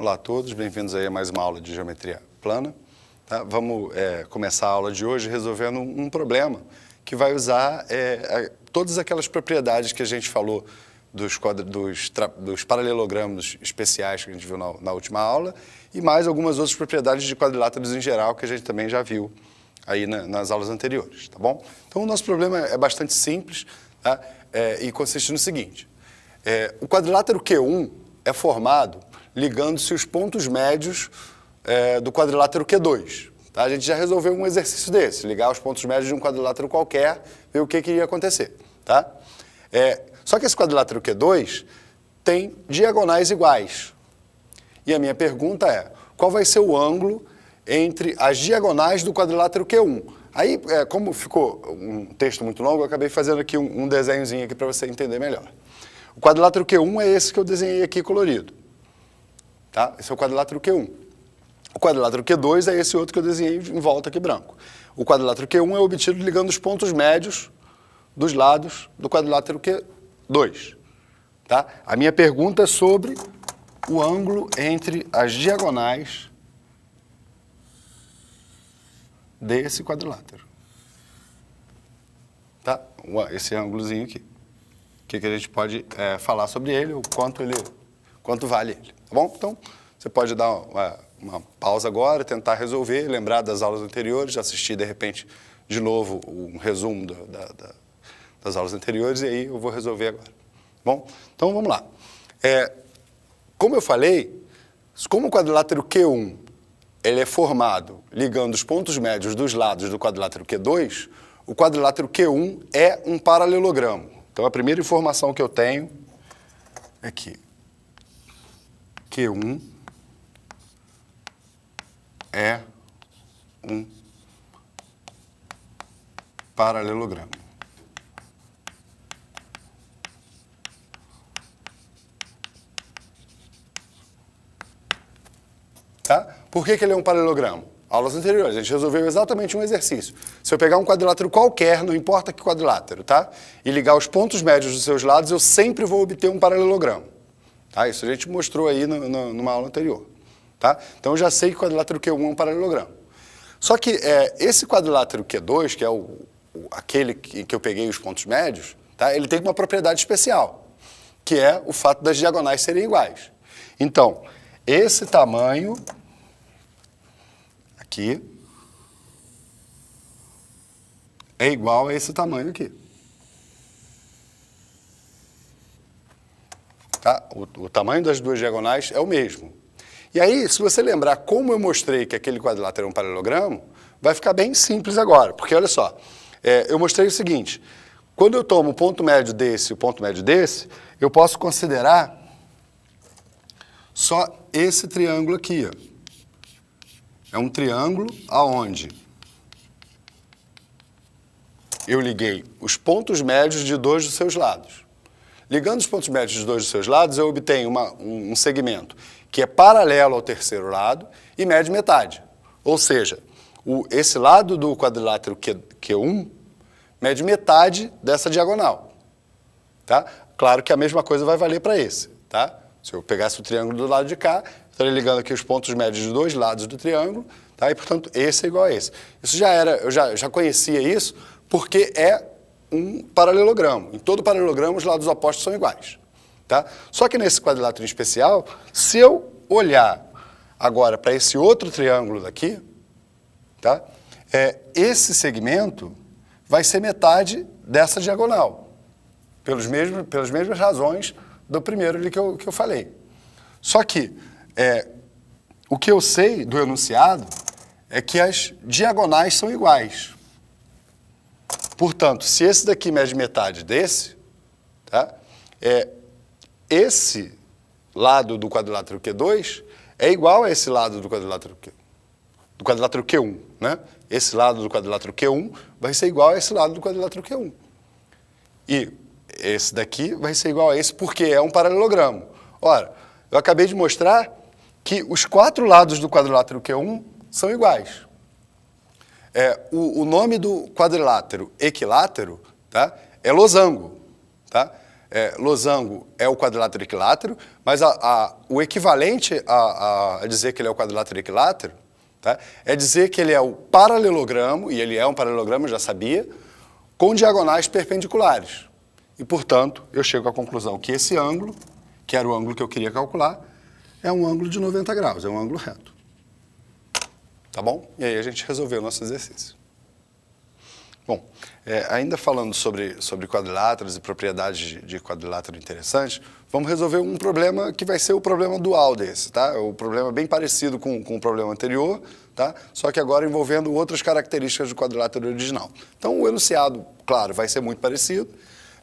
Olá a todos, bem-vindos aí a mais uma aula de geometria plana. Tá? Vamos é, começar a aula de hoje resolvendo um, problema que vai usar é, a, todas aquelas propriedades que a gente falou dos, quadra, dos, dos paralelogramos especiais que a gente viu na, na, última aula e mais algumas outras propriedades de quadriláteros em geral que a gente também já viu aí na, nas aulas anteriores, tá bom? Então, o nosso problema é bastante simples tá? é, e consiste no seguinte. É, o quadrilátero Q1 é formado ligando-se os pontos médios é, do quadrilátero Q2. Tá? A gente já resolveu um exercício desse, ligar os pontos médios de um quadrilátero qualquer, ver o que, que ia acontecer. Tá? É, só que esse quadrilátero Q2 tem diagonais iguais. E a minha pergunta é, qual vai ser o ângulo entre as diagonais do quadrilátero Q1? Aí, é, como ficou um texto muito longo, eu acabei fazendo aqui um, um desenhozinho aqui para você entender melhor. O quadrilátero Q1 é esse que eu desenhei aqui colorido. Tá? Esse é o quadrilátero Q1. O quadrilátero Q2 é esse outro que eu desenhei em volta aqui branco. O quadrilátero Q1 é obtido ligando os pontos médios dos lados do quadrilátero Q2. Tá? A minha pergunta é sobre o ângulo entre as diagonais desse quadrilátero. Tá? Esse ângulozinho aqui. O que, que a gente pode é, falar sobre ele, o quanto ele, quanto vale ele. Tá bom? Então, você pode dar uma, é, uma pausa agora, tentar resolver, lembrar das aulas anteriores, assistir de repente de novo um resumo da, da, das aulas anteriores e aí eu vou resolver agora. Tá bom, então vamos lá. É, como eu falei, como o quadrilátero Q1 ele é formado ligando os pontos médios dos lados do quadrilátero Q2, o quadrilátero Q1 é um paralelogramo. Então a primeira informação que eu tenho é que Q1 é um paralelogramo. Tá? Por que, que ele é um paralelogramo? Aulas anteriores, a gente resolveu exatamente um exercício. Se eu pegar um quadrilátero qualquer, não importa que quadrilátero, tá? E ligar os pontos médios dos seus lados, eu sempre vou obter um paralelogramo. Tá? Isso a gente mostrou aí no, no, numa aula anterior. Tá? Então eu já sei que o quadrilátero Q1 é um paralelogramo. Só que é, esse quadrilátero Q2, que é o, o, aquele que, que eu peguei os pontos médios, tá? ele tem uma propriedade especial, que é o fato das diagonais serem iguais. Então, esse tamanho aqui é igual a esse tamanho aqui. Tá? O, o tamanho das duas diagonais é o mesmo. E aí, se você lembrar como eu mostrei que aquele quadrilátero é um paralelogramo, vai ficar bem simples agora. Porque olha só, é, eu mostrei o seguinte: quando eu tomo o ponto médio desse e o ponto médio desse, eu posso considerar só esse triângulo aqui. Ó. É um triângulo aonde eu liguei os pontos médios de dois dos seus lados. Ligando os pontos médios dos dois dos seus lados, eu obtenho uma, um, um segmento que é paralelo ao terceiro lado e mede metade. Ou seja, o, esse lado do quadrilátero Q, Q1 mede metade dessa diagonal. Tá? Claro que a mesma coisa vai valer para esse. Tá? Se eu pegasse o triângulo do lado de cá, estaria ligando aqui os pontos médios dos dois lados do triângulo, tá? e portanto esse é igual a esse. Isso já era, eu já, já conhecia isso, porque é um paralelogramo. Em todo paralelogramo, os lados opostos são iguais. Tá? Só que nesse quadrilátero especial, se eu olhar agora para esse outro triângulo daqui, tá? é, esse segmento vai ser metade dessa diagonal, pelos mesmos, pelas mesmas razões do primeiro ali que eu, que eu falei. Só que é, o que eu sei do enunciado é que as diagonais são iguais. Portanto, se esse daqui mede metade desse, tá? é, esse lado do quadrilátero Q2 é igual a esse lado do quadrilátero Q, do quadrilátero Q1, né? Esse lado do quadrilátero Q1 vai ser igual a esse lado do quadrilátero Q1. E esse daqui vai ser igual a esse porque é um paralelogramo. Ora, eu acabei de mostrar que os quatro lados do quadrilátero Q1 são iguais. É, o, o, nome do quadrilátero equilátero tá, é losango. Tá? É, losango é o quadrilátero equilátero, mas a, a, o equivalente a, a, dizer que ele é o quadrilátero equilátero tá, é dizer que ele é o paralelogramo, e ele é um paralelogramo, eu já sabia, com diagonais perpendiculares. E, portanto, eu chego à conclusão que esse ângulo, que era o ângulo que eu queria calcular, é um ângulo de 90 graus, é um ângulo reto tá bom? E aí a gente resolveu o nosso exercício. Bom, é, ainda falando sobre, sobre quadriláteros e propriedades de, de quadrilátero interessantes, vamos resolver um problema que vai ser o problema dual desse, tá? O problema bem parecido com, com o problema anterior, tá? Só que agora envolvendo outras características do quadrilátero original. Então, o enunciado, claro, vai ser muito parecido.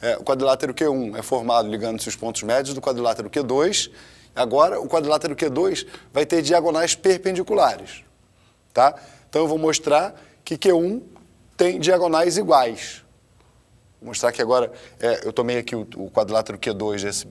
É, o quadrilátero Q1 é formado ligando-se os pontos médios do quadrilátero Q2. Agora, o quadrilátero Q2 vai ter diagonais perpendiculares, Tá? Então eu vou mostrar que Q1 tem diagonais iguais. Vou mostrar que agora é, eu tomei aqui o, o quadrilátero Q2 desse,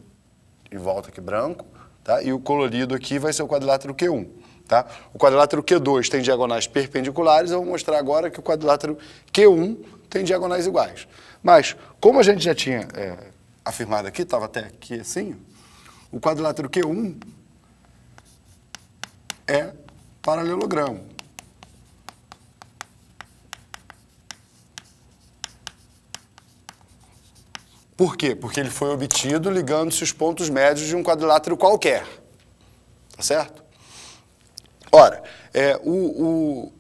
de volta aqui branco, tá? e o colorido aqui vai ser o quadrilátero Q1. Tá? O quadrilátero Q2 tem diagonais perpendiculares, eu vou mostrar agora que o quadrilátero Q1 tem diagonais iguais. Mas, como a gente já tinha é, afirmado aqui, estava até aqui assim, o quadrilátero Q1 é paralelogramo. Por quê? Porque ele foi obtido ligando-se os pontos médios de um quadrilátero qualquer. Tá certo? Ora, é, o, o,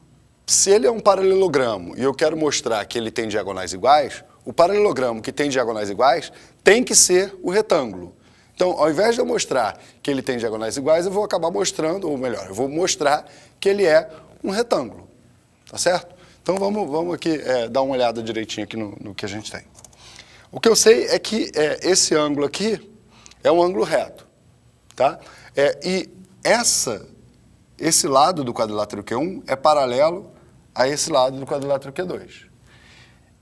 se ele é um paralelogramo e eu quero mostrar que ele tem diagonais iguais, o paralelogramo que tem diagonais iguais tem que ser o retângulo. Então, ao invés de eu mostrar que ele tem diagonais iguais, eu vou acabar mostrando, ou melhor, eu vou mostrar que ele é um retângulo. Tá certo? Então vamos, vamos aqui é, dar uma olhada direitinho aqui no, no que a gente tem. O que eu sei é que é, esse ângulo aqui é um ângulo reto, tá? É, e essa, esse lado do quadrilátero Q1 é paralelo a esse lado do quadrilátero Q2.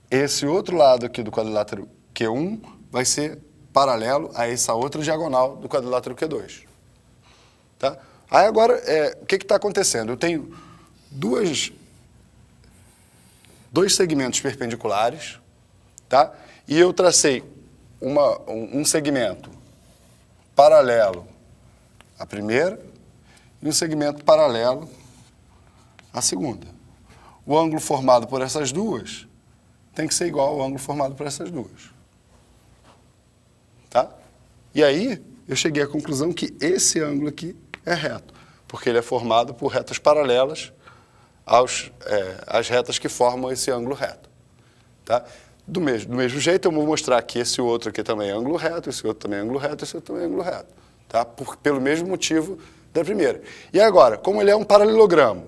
Esse outro lado aqui do quadrilátero Q1 vai ser paralelo a essa outra diagonal do quadrilátero Q2. Tá? Aí agora, é, o que está acontecendo? Eu tenho duas, dois segmentos perpendiculares, Tá? E eu tracei uma, um segmento paralelo à primeira e um segmento paralelo à segunda. O ângulo formado por essas duas tem que ser igual ao ângulo formado por essas duas. Tá? E aí eu cheguei à conclusão que esse ângulo aqui é reto, porque ele é formado por retas paralelas aos, é, às retas que formam esse ângulo reto. Tá? Do mesmo, do mesmo jeito, eu vou mostrar que esse outro aqui também é ângulo reto, esse outro também é ângulo reto, esse outro também é ângulo reto. Tá? Por, pelo mesmo motivo da primeira. E agora, como ele é um paralelogramo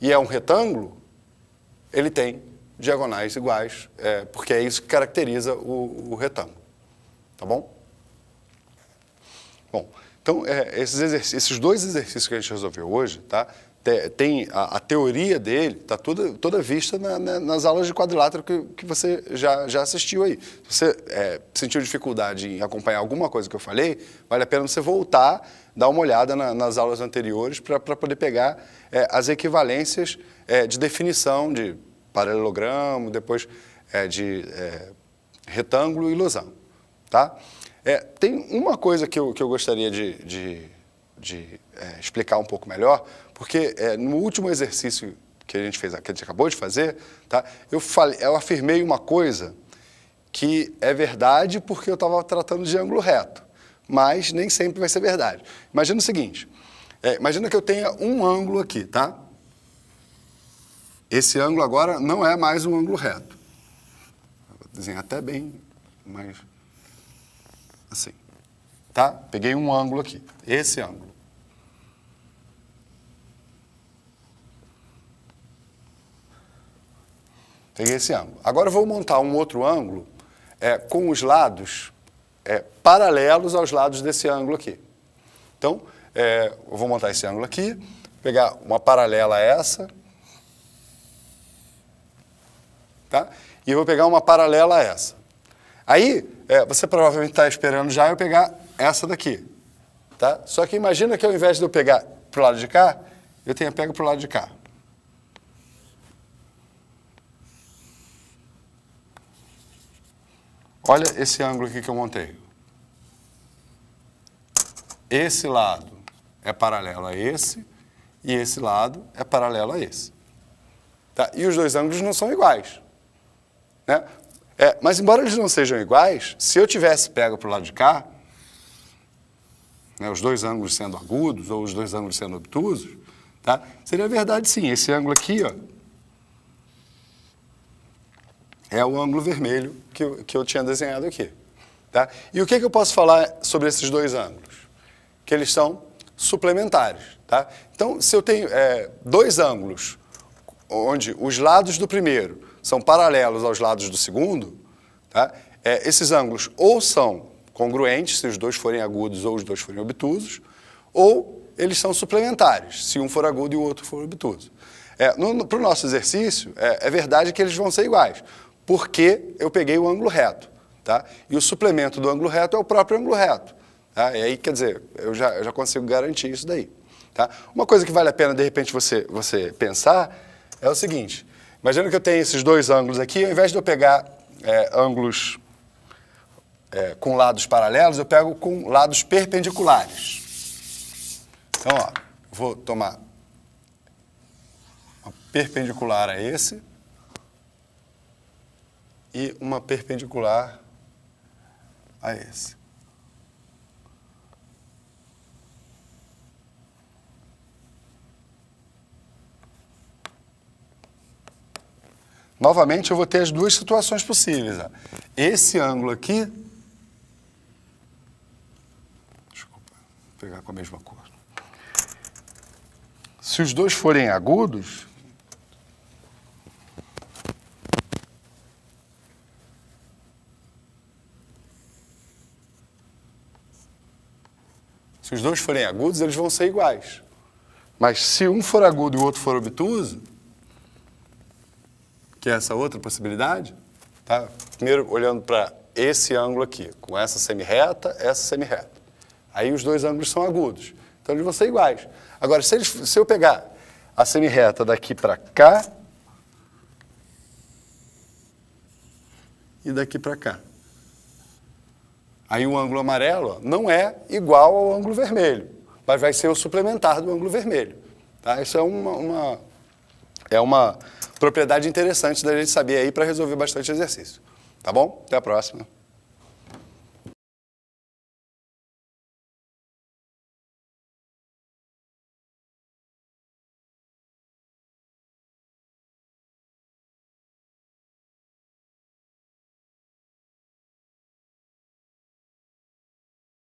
e é um retângulo, ele tem diagonais iguais, é, porque é isso que caracteriza o, o retângulo. Tá bom? Bom, então, é, esses, esses dois exercícios que a gente resolveu hoje, tá? te, tem a, a, teoria dele, está toda, toda vista na, na, nas aulas de quadrilátero que, que você já, já assistiu aí. Se você é, sentiu dificuldade em acompanhar alguma coisa que eu falei, vale a pena você voltar, dar uma olhada na, nas aulas anteriores para poder pegar é, as equivalências é, de definição de paralelogramo, depois é, de é, retângulo e ilusão. Tá? É, tem uma coisa que eu, que eu gostaria de, de de é, explicar um pouco melhor, porque é, no último exercício que a gente fez, que a gente acabou de fazer, tá? Eu falei, eu afirmei uma coisa que é verdade porque eu estava tratando de ângulo reto, mas nem sempre vai ser verdade. Imagina o seguinte: é, imagina que eu tenha um ângulo aqui, tá? Esse ângulo agora não é mais um ângulo reto. Vou desenhar até bem, mas assim, tá? Peguei um ângulo aqui, esse ângulo. Peguei esse ângulo. Agora vou montar um outro ângulo é, com os lados é, paralelos aos lados desse ângulo aqui. Então, é, eu vou montar esse ângulo aqui, pegar uma paralela a essa, tá? e eu vou pegar uma paralela a essa. Aí, é, você provavelmente está esperando já eu pegar essa daqui. Tá? Só que imagina que ao invés de eu pegar para o lado de cá, eu tenha pego para o lado de cá. Olha esse ângulo aqui que eu montei. Esse lado é paralelo a esse e esse lado é paralelo a esse. Tá? E os dois ângulos não são iguais. Né? É, mas embora eles não sejam iguais, se eu tivesse pego para o lado de cá, né, os dois ângulos sendo agudos ou os dois ângulos sendo obtusos, tá? seria verdade sim, esse ângulo aqui ó, é o ângulo vermelho que eu, que eu tinha desenhado aqui. Tá? E o que, que eu posso falar sobre esses dois ângulos? Que eles são suplementares. Tá? Então, se eu tenho é, dois ângulos, onde os lados do primeiro são paralelos aos lados do segundo, tá? É, esses ângulos ou são congruentes, se os dois forem agudos ou os dois forem obtusos, ou eles são suplementares, se um for agudo e o outro for obtuso. É, no, no, Para o nosso exercício, é, é, verdade que eles vão ser iguais porque eu peguei o ângulo reto. Tá? E o suplemento do ângulo reto é o próprio ângulo reto. Tá? E aí, quer dizer, eu já, eu já consigo garantir isso daí. Tá? Uma coisa que vale a pena, de repente, você, você pensar é o seguinte. Imagina que eu tenho esses dois ângulos aqui, ao invés de eu pegar é, ângulos é, com lados paralelos, eu pego com lados perpendiculares. Então, ó, vou tomar uma perpendicular a esse, e uma perpendicular a esse. Novamente, eu vou ter as duas situações possíveis. Esse ângulo aqui... Desculpa, vou pegar com a mesma cor. Se os dois forem agudos, os dois forem agudos, eles vão ser iguais. Mas se um for agudo e o outro for obtuso, que é essa outra possibilidade, tá? primeiro olhando para esse ângulo aqui, com essa semi-reta essa semi-reta, Aí os dois ângulos são agudos. Então eles vão ser iguais. Agora, se, eles, se eu pegar a semi-reta daqui para cá e daqui para cá, Aí o ângulo amarelo não é igual ao ângulo vermelho, mas vai ser o suplementar do ângulo vermelho. Tá? Isso é uma, uma, é uma propriedade interessante da gente saber aí para resolver bastante exercício. Tá bom? Até a próxima.